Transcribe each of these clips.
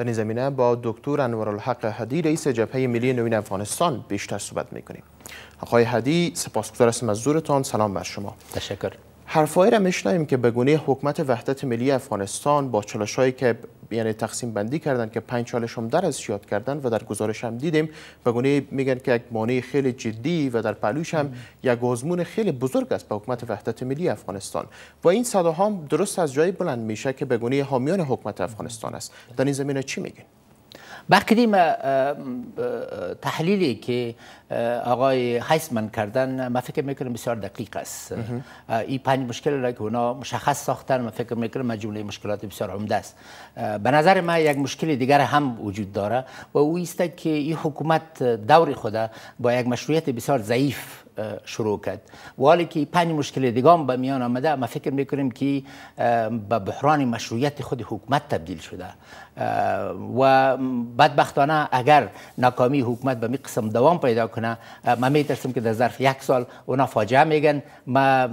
در این زمینه با دکتر انورالحق حدی رئیس جبهه ملی نوین افغانستان بیشتر صحبت میکنیم آقای حدی سپاسگزار هستم از زورتان سلام بر شما تشکر حرفایی را میشنایم که بگونه حکمت حکومت وحدت ملی افغانستان با هایی که یعنی تقسیم بندی کردن که پنج چالش هم در از یاد کردن و در گزارش هم دیدیم بگونه میگن که یک مانع خیلی جدی و در پلوش هم یک آزمون خیلی بزرگ است به حکومت وحدت ملی افغانستان و این صدا درست از جای بلند میشه که بگونه حامیان حکومت افغانستان است در این زمینه چی میگین؟ تحلیلی که آقای هایسمن کردن ما فکر میکنم بسیار دقیق است این پنج مشکل را که اونا مشخص ساختن ما فکر میکنم مجموعه مشکلات بسیار عمده است به نظر من یک مشکل دیگر هم وجود داره و او است که این حکومت دور خود با یک مشروعیت بسیار ضعیف شروع کرد و حالی که پنج مشکل دیگر هم به میان آمده ما فکر میکنیم که به بحران مشروعیت خود حکومت تبدیل شده و بدبختانه اگر ناکامی حکومت به می قسم دوام پیدا کنه میکنه من میترسم که در ظرف یک سال اونا فاجعه میگن ما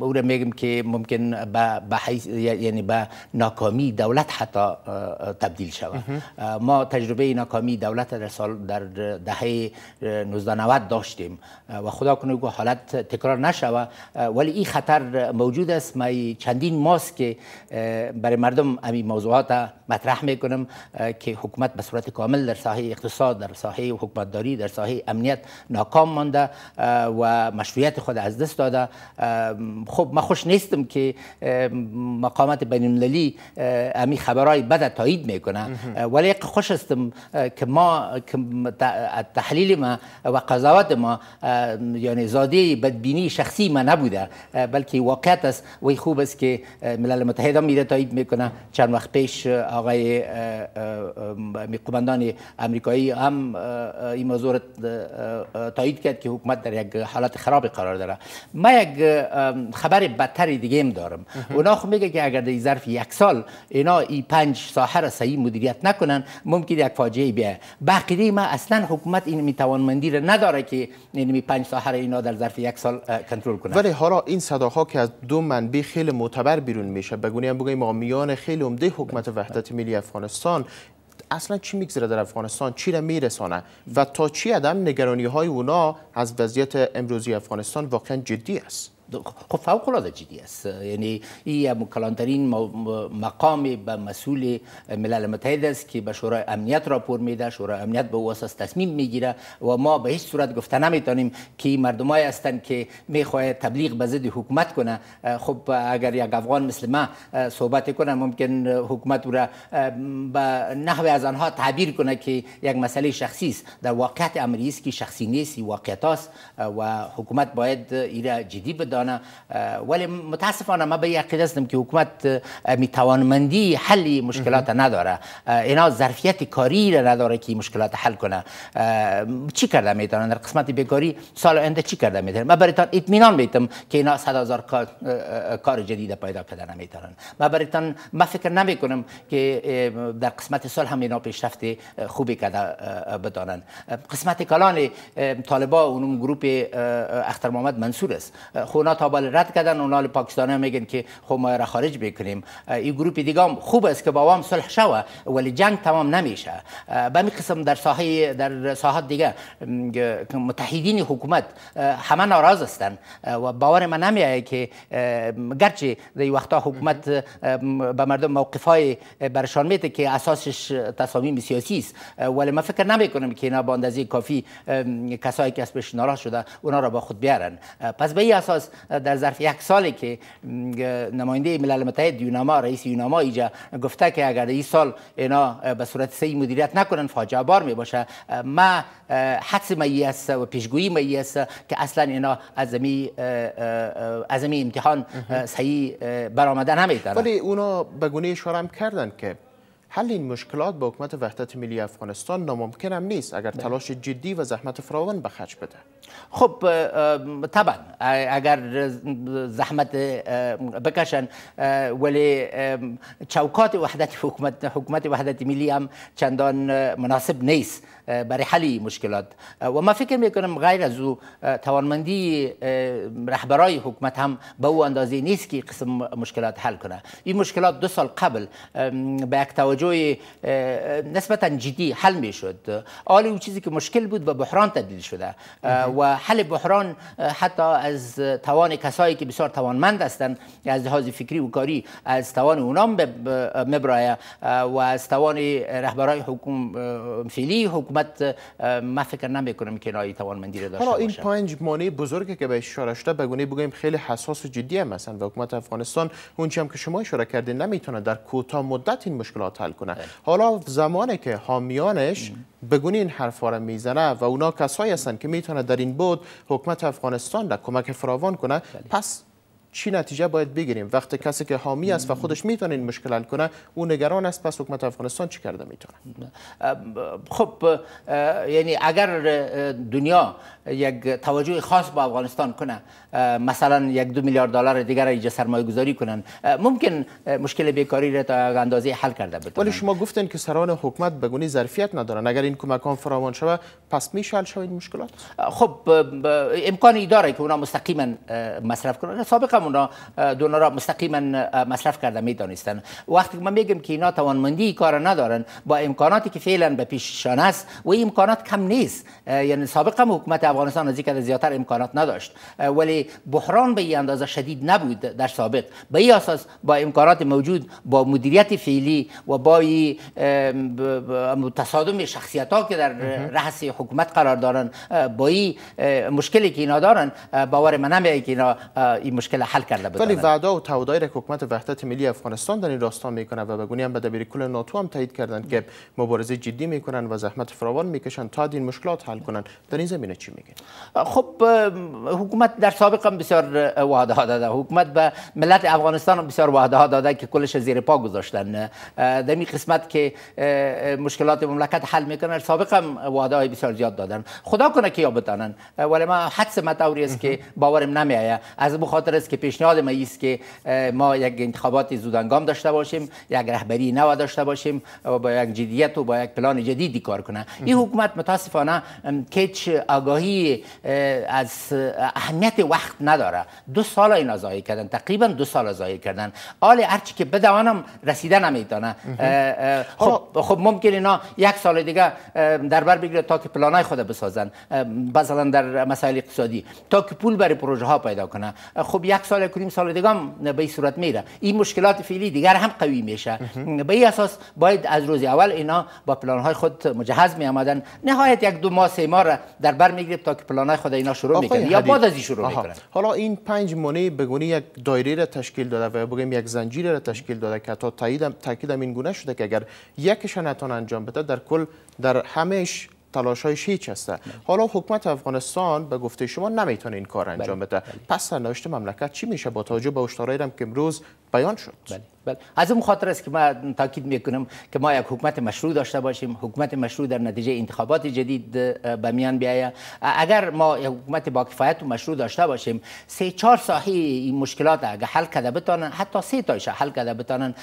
او میگم که ممکن به یعنی به ناکامی دولت حتی تبدیل شود ما تجربه ناکامی دولت در سال در دهه 1990 داشتیم و خدا کنه که حالت تکرار نشوه ولی این خطر موجود است ما چندین ماست که برای مردم امی موضوعات مطرح میکنم که حکومت به صورت کامل در ساحه اقتصاد در ساحه حکومتداری در ساحه امنیت امنیت ناکام مانده و مشروعیت خود از دست داده خب ما خوش نیستم که مقامات بین المللی امی خبرای بد تایید میکنه ولی خوش هستم که ما تحلیل ما و قضاوت ما یعنی زاده بدبینی شخصی ما نبوده بلکه واقعیت است و خوب است که ملل هم میده تایید میکنه چند وقت پیش آقای قماندان امریکایی هم این موضوع تایید کرد که حکومت در یک حالت خراب قرار داره ما یک خبر بدتر دیگه هم دارم اونا خب میگه که اگر در ظرف یک سال اینا ای پنج ساحه را صحیح مدیریت نکنن ممکن یک فاجعه بیه بقیه ما اصلا حکومت این میتوانمندی را نداره که این یعنی پنج ساحه را اینا در ظرف یک سال کنترل کنه. ولی حالا این صداها که از دو منبع خیلی معتبر بیرون میشه بگونیم بگویم میان خیلی عمده حکومت وحدت ملی افغانستان اصلا چی میگذره در افغانستان چی را میرسانه و تا چی ادم نگرانی های اونا از وضعیت امروزی افغانستان واقعا جدی است خب فوق العاده جدی است یعنی این کلانترین مقام به مسئول ملل متحد است که به شورای امنیت را راپور میده شورای امنیت به واسه تصمیم میگیره و ما به هیچ صورت گفته نمیتونیم که مردمای هستند که میخواهد تبلیغ به ضد حکومت کنه خب اگر یک افغان مثل ما صحبت کنه ممکن حکومت را به نحو از آنها تعبیر کنه که یک مسئله شخصی است در واقعیت امری است که شخصی نیست واقعیت است و حکومت باید را جدی بده دانه ولی متاسفانه ما به یقین هستم که حکومت می توانمندی حل مشکلات نداره اینا ظرفیت کاری را نداره که مشکلات حل کنه چی کرده میتونن در قسمت بیکاری سال آینده چی کرده میتونن ما برایتان اطمینان میتم که اینا صد هزار کار جدید پیدا کرده نمیتونن ما برایتان ما فکر نمی که در قسمت سال هم اینا پیشرفت خوبی کرده بدانن قسمت کلان طالبا اونم گروه اختر محمد منصور است خو اونا بال رد کردن اونا پاکستانی میگن که خب ما را خارج بکنیم این گروپ دیگه خوب است که با وام صلح شوه ولی جنگ تمام نمیشه به می قسم در ساحه در ساحات دیگه متحدین حکومت همه ناراض هستند و باور من نمیایه که گرچه در وقتا حکومت به مردم موقفای برشان میده که اساسش تصامیم سیاسی است ولی من فکر نمی که اینا با کافی کسایی که از پیش ناراض شده اونا را با خود بیارن پس به این اساس در ظرف یک سالی که نماینده ملل متحد یوناما رئیس یوناما ایجا گفته که اگر این سال اینا به صورت صحیح مدیریت نکنن فاجعه بار می باشه ما حدس می است و پیشگویی می است که اصلا اینا از می امتحان صحیح برآمدن نمیتونه ولی اونا به گونه اشاره کردن که حل این مشکلات با حکومت وحدت ملی افغانستان ناممکن هم نیست اگر بله. تلاش جدی و زحمت فراوان به خرج بده خب طبعا اگر زحمت بکشن ولی چوکات وحدت حکومت حکومت وحدت ملی هم چندان مناسب نیست برای حل مشکلات و ما فکر میکنم غیر از او توانمندی رهبرای حکومت هم به او اندازه نیست که قسم مشکلات حل کنه این مشکلات دو سال قبل به یک توجه توجه نسبتا جدی حل می شد آلی چیزی که مشکل بود و بحران تبدیل شده و حل بحران حتی از توان کسایی که بسیار توانمند هستند از لحاظ فکری و کاری از توان اونام به مبرایه و از توان رهبرای حکوم فعلی حکومت ما فکر نمی کنم که نایی توانمندی را داشته حالا این پنج مانع بزرگ که به اشاره شده به بگویم خیلی حساس و جدی هم و حکومت افغانستان اون هم که شما اشاره کردین نمیتونه در کوتاه مدت این مشکلات حل کنه. حالا زمانی که حامیانش بگونه این حرفا را میزنه و اونا کسایی هستند که میتونه در این بود حکمت افغانستان را کمک فراوان کنه بله. پس چی نتیجه باید بگیریم وقتی کسی که حامی است و خودش میتونه این مشکل حل کنه او نگران است پس حکومت افغانستان چی کرده میتونه خب یعنی اگر دنیا یک توجه خاص به افغانستان کنه مثلا یک دو میلیارد دلار دیگر ایجا سرمایه گذاری کنن ممکن مشکل بیکاری را تا اندازه حل کرده بتونن ولی شما گفتین که سران حکومت بگونی ظرفیت ندارن اگر این کمکان فراوان شود پس میشه حل شود این مشکلات خب امکانی داره که اونا مستقیما مصرف کنن سابقا اونا را را مستقیما مصرف کرده میدانستن وقتی ما میگم که اینا توانمندی کار ندارن با امکاناتی که فعلا به پیششان است و این امکانات کم نیست یعنی سابقا حکومت افغانستان از این زیاتر امکانات نداشت ولی بحران به این اندازه شدید نبود در سابق به این اساس با امکانات موجود با مدیریت فعلی و با تصادم شخصیت ها که در رأس حکومت قرار دارن با این مشکلی که اینا دارن باور من یعنی که اینا این مشکل حل کرده بدانند ولی آره. وعده و تعهدهای حکومت وحدت ملی افغانستان در این راستا میکنند و بگونی هم به دبیر کل ناتو هم تایید کردند که مبارزه جدی میکنند و زحمت فراوان میکشند تا این مشکلات حل کنند در این زمینه چی میگین خب حکومت در سابق هم بسیار وعده ها داده حکومت به ملت افغانستان هم بسیار وعده ها داده که کلش زیر پا گذاشتن در این قسمت که مشکلات مملکت حل میکنن سابق هم وعده های بسیار زیاد دادن خدا کنه که یا بتانن ولی ما حدس متوری است که باورم نمیآید از بخاطر است که پیشنهاد ما است که ما یک انتخابات زودانگام داشته باشیم یک رهبری نو داشته باشیم و با یک جدیت و با یک پلان جدیدی کار کنه این حکومت متاسفانه کچ آگاهی از اهمیت وقت نداره دو سال اینا ضایع کردن تقریبا دو سال ضایع کردن حال چی که بدوانم رسیده نمیتونه خب خب ممکن اینا یک سال دیگه در بر بگیره تا که پلانای خود بسازن مثلا در مسائل اقتصادی تا که پول برای پروژه ها پیدا کنه خب یک سال سال دیگه هم به این صورت میره این مشکلات فعلی دیگر هم قوی میشه به این اساس باید از روز اول اینا با پلان های خود مجهز می آمدن نهایت یک دو ماه سه ماه در بر میگیره تا که پلان های خود اینا شروع میکنن یا بعد از این شروع میکنن حالا این پنج مونه بگونی یک دایره را تشکیل داده و بگیم یک زنجیره را تشکیل داده که تا تایید تاکیدم این گونه شده که اگر یکش نتون انجام بده در کل در همهش تلاش هیچ هسته حالا حکومت افغانستان به گفته شما نمیتونه این کار انجام بله. بده بله. پس سرنوشت مملکت چی میشه با توجه به هشدارهایی که امروز بیان شد بله. بله. از اون خاطر است که من تاکید میکنم که ما یک حکومت مشروع داشته باشیم حکومت مشروع در نتیجه انتخابات جدید به میان بیاید اگر ما یک حکومت با کفایت و مشروع داشته باشیم سه چهار ساحه این مشکلات اگر حل کرده بتانن حتی سه تایش حل کرده بتانن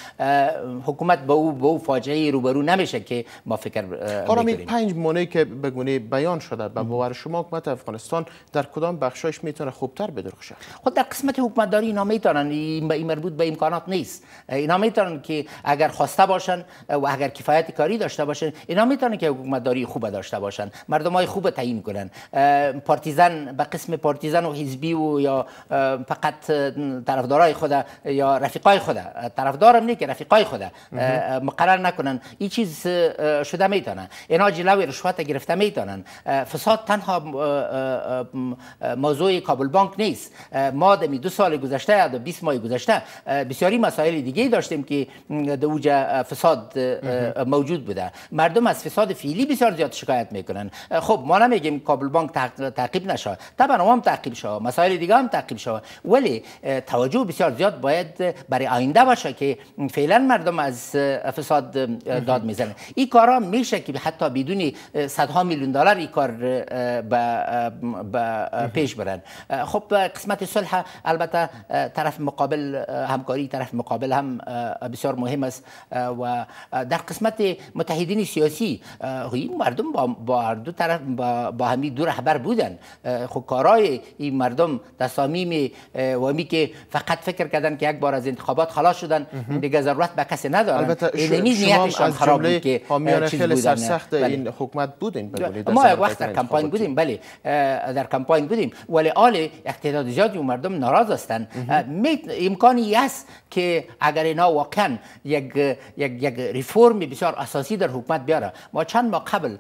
حکومت به او به او فاجعه روبرو نمیشه که ما فکر میکنیم پنج مونه که بگونه بیان شده به باور شما حکومت افغانستان در کدام بخشش میتونه خوبتر بدرخشه خود خب در قسمت حکومتداری این این مربوط به امکانات نیست اینا میتونن که اگر خواسته باشن و اگر کفایت کاری داشته باشن اینا میتونن که حکومت داری خوبه داشته باشن مردم های خوب تعیین کنن پارتیزن به قسم پارتیزن و حزبی و یا فقط طرفدارای خود یا رفیقای خود طرفدارم نه که رفیقای خود مقرر نکنن این چیز شده میتونن اینا جلوی رشوت گرفته میتونن فساد تنها موضوع کابل بانک نیست ما دو سال گذشته یا 20 ماه گذشته بسیاری مسائل دیگه دیگه داشتیم که در اوج فساد موجود بوده مردم از فساد فعلی بسیار زیاد شکایت میکنن خب ما نمیگیم کابل بانک تعقیب نشه طبعا هم تعقیب شوه مسائل دیگه هم تعقیب شوه ولی توجه بسیار زیاد باید برای آینده باشه که فعلا مردم از فساد داد میزنن این کارا میشه که حتی بدون صدها میلیون دلار این کار به پیش برن خب قسمت صلح البته طرف مقابل همکاری طرف مقابل هم بسیار مهم است و در قسمت متحدین سیاسی خب، این مردم با, با دو طرف با, با همی دو رهبر بودن خب کارای این مردم در و وامی که فقط فکر کردن که یک بار از انتخابات خلاص شدن دیگه ضرورت به کسی ندارن البته یعنی شما خراب که حامیان خیلی سرسخت بله. این حکومت بودین ما یک وقت در کمپاین بودیم بله در کمپاین بودیم ولی آل اقتداد زیادی مردم ناراض هستند امکانی است که اگر در اینا واقعا یک یک یک ریفرم بسیار اساسی در حکومت بیاره ما چند ما قبل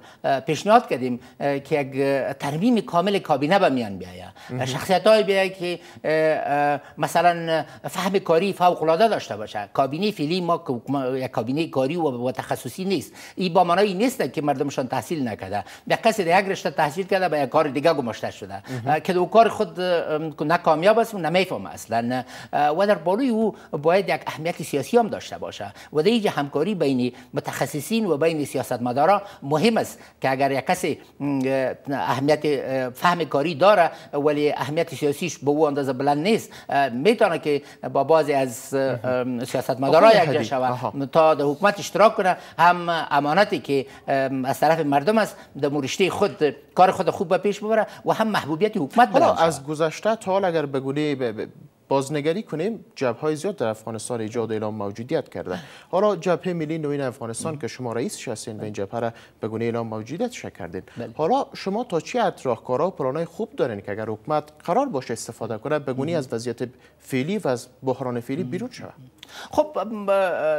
پیشنهاد کردیم که یک ترمیم کامل کابینه به میان بیایه شخصیت های بیایه که مثلا فهم کاری فوق العاده داشته باشه کابینه فعلی ما یک کابینه کاری و تخصصی نیست این با معنی نیست که مردمشان تحصیل نکرده به کسی یک رشته تحصیل کرده به یک کار دیگه گماشته شده که دو کار خود نکامیاب است و نمیفهمه اصلا و در بالوی او باید یک سیاسی هم داشته باشه و در همکاری بین متخصصین و بین سیاستمدارا مهم است که اگر یک کسی اهمیت فهم کاری داره ولی اهمیت سیاسیش به او اندازه بلند نیست میتونه که با بعضی از سیاستمدارا یکجا شود تا در حکومت اشتراک کنه هم امانتی که از طرف مردم است در مورشته خود کار خود خوب به پیش ببره و هم محبوبیت حکومت بلند از گذشته تا اگر بگونی بازنگری کنیم جبه های زیاد در افغانستان ایجاد اعلام موجودیت کرده حالا جبهه ملی نوین افغانستان که شما رئیس هستین و این جبهه را به گونه اعلام موجودیت شکر کردین بله. حالا شما تا چی راهکارها و پلانای خوب دارین که اگر حکومت قرار باشه استفاده کنه به از وضعیت فعلی و از بحران فعلی بیرون شود خب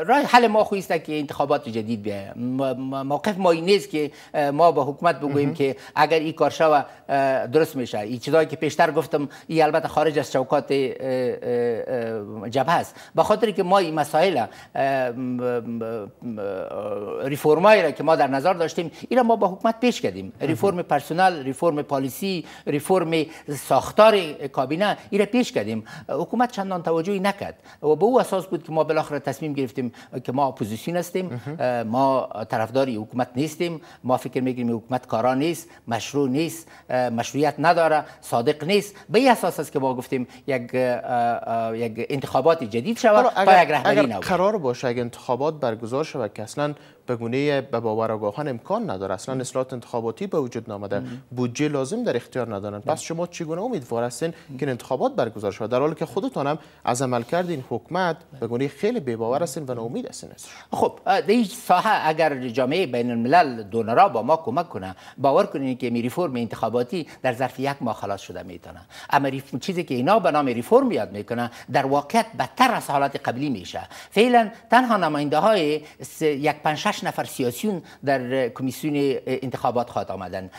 راه حل ما خویست که انتخابات جدید بیاید موقف ما این نیست که ما با حکومت بگوییم که اگر این کار شوه درست میشه این چیزایی که پیشتر گفتم این البته خارج از چوکات جبهه است به خاطر که ما این مسائل ریفرمایی را که ما در نظر داشتیم این را ما با حکومت پیش کردیم ریفرم پرسونل ریفرم پالیسی ریفرم ساختار کابینه این را پیش کردیم حکومت چندان توجهی نکرد و به او اساس بود که ما بالاخره تصمیم گرفتیم که ما اپوزیسیون هستیم ما طرفدار حکومت نیستیم ما فکر میگیریم حکومت کارا نیست مشروع نیست مشروعیت نداره صادق نیست به این اساس است که ما گفتیم یک یک انتخابات جدید شود تا یک قرار باشه اگر انتخابات برگزار شود که اصلا به گونه به باور آگاهان امکان نداره اصلا اصلاحات انتخاباتی به وجود نامده بودجه لازم در اختیار ندارن پس شما چگونه امیدوار هستین که انتخابات برگزار شود در حالی که خودتان از عمل این حکومت به گونه خیلی بی باور هستین و ناامید هستین خب در این ساحه اگر جامعه بین الملل دونرا با ما کمک کنه باور کنین که می ریفرم انتخاباتی در ظرف یک ماه خلاص شده میتونه اما چیزی که اینا به نام ریفرم یاد میکنه در واقع بدتر از حالت قبلی میشه فعلا تنها نماینده های یک پنج هشت نفر سیاسیون در کمیسیون انتخابات خواهد آمدن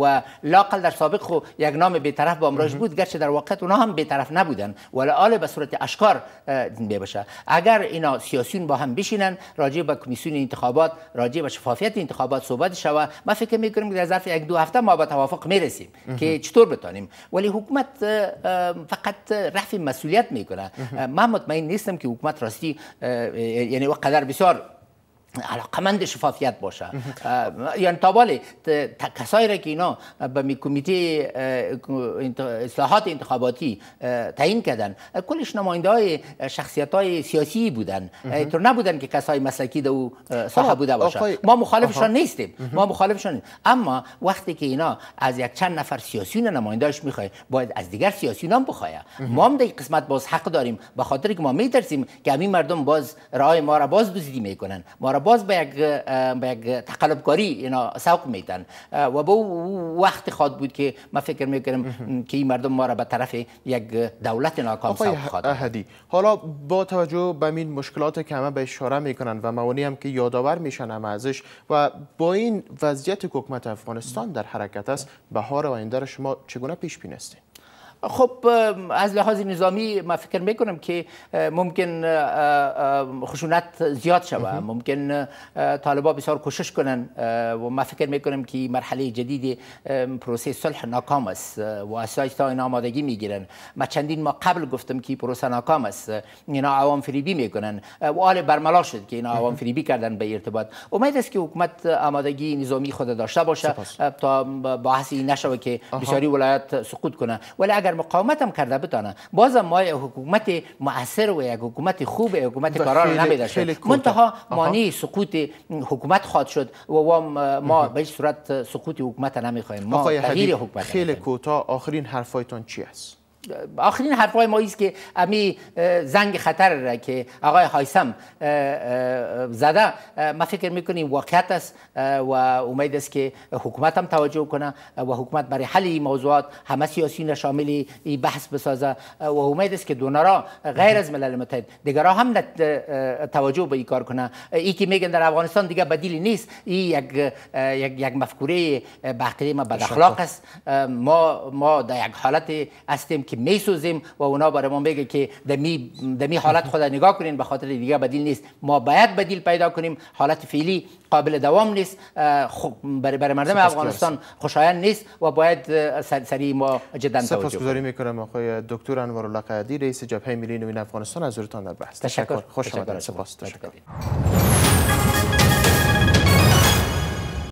و لاقل در سابق خو یک نام بیطرف با امراج بود گرچه در واقعیت اونا هم به طرف نبودن ولی آل به صورت اشکار بشه اگر اینا سیاسیون با هم بشینن راجع به کمیسیون انتخابات راجع به شفافیت انتخابات صحبت شوه ما فکر میکنیم که در ظرف یک دو هفته ما با توافق میرسیم که چطور بتانیم ولی حکومت فقط رفع مسئولیت میکنه من مطمئن نیستم که حکومت راستی یعنی وقدر بسیار علاقمند شفافیت باشه یعنی بالی کسایی را که اینا به می کمیته اصلاحات انتخاباتی تعیین کردن کلش نماینده های شخصیت های سیاسی بودن تو نبودن که کسای مسلکی دو صاحب بوده باشه ما مخالفشان نیستیم ما مخالفشان اما وقتی که اینا از یک چند نفر سیاسیون نمایندهش میخوای باید از دیگر سیاسیون هم بخوایه ما هم در قسمت باز حق داریم به خاطر که ما میترسیم که همین مردم باز راه ما را باز دزدی میکنن ما باز به یک تقلبکاری اینا سوق میدن و با وقت خواد بود که ما فکر میکنم که این مردم ما را به طرف یک دولت ناکام سوق خواد حالا با توجه به این مشکلات که همه به اشاره میکنن و موانی هم که یادآور میشن هم ازش و با این وضعیت حکومت افغانستان در حرکت است بهار آینده را شما چگونه پیش بینی خب از لحاظ نظامی ما فکر میکنم که ممکن خشونت زیاد شود ممکن طالبا بسیار کوشش کنن و ما فکر میکنم که مرحله جدید پروسه صلح ناکام است و اساس تا این آمادگی میگیرن ما چندین ما قبل گفتم که پروسه ناکام است اینا عوام فریبی میکنن و آل برملا شد که اینا عوام فریبی کردن به ارتباط امید است که حکومت آمادگی نظامی خود داشته باشه تا بحثی نشوه که بسیاری ولایت سقوط کنه ولی اگر اگر مقاومت هم کرده بتانه بازم ما حکومت مؤثر و یک حکومت خوب یک حکومت قرار نمیداشت منتها مانع سقوط حکومت خواد شد و ما به صورت سقوط حکومت نمیخوایم ما تغییر حکومت خیلی کوتاه آخرین حرفایتان چی است آخرین حرفای ما است که امی زنگ خطر را که آقای هایسم زده ما فکر میکنیم واقعیت است و امید است که حکومت هم توجه کنه و حکومت برای حل این موضوعات همه را شامل این بحث بسازه و امید است که دونرا غیر از ملل متحد دیگرها هم توجه به این کار کنه ای که میگن در افغانستان دیگه بدیلی نیست این یک یک, یک مفکوره بحقیقی ما بد است ما ما در یک حالت هستیم که میسوزیم و اونا برای بگه که دمی می حالت خود نگاه کنین به خاطر دیگه بدیل نیست ما باید بدیل پیدا کنیم حالت فعلی قابل دوام نیست خب، برای برای مردم افغانستان خوشایند نیست و باید سری ما جدا توجه سپاسگزاری کنم آقای دکتر انور الله رئیس جبهه ملی نوین افغانستان از حضورتان در بحث تشکر خوش آمدید سپاس تشکر.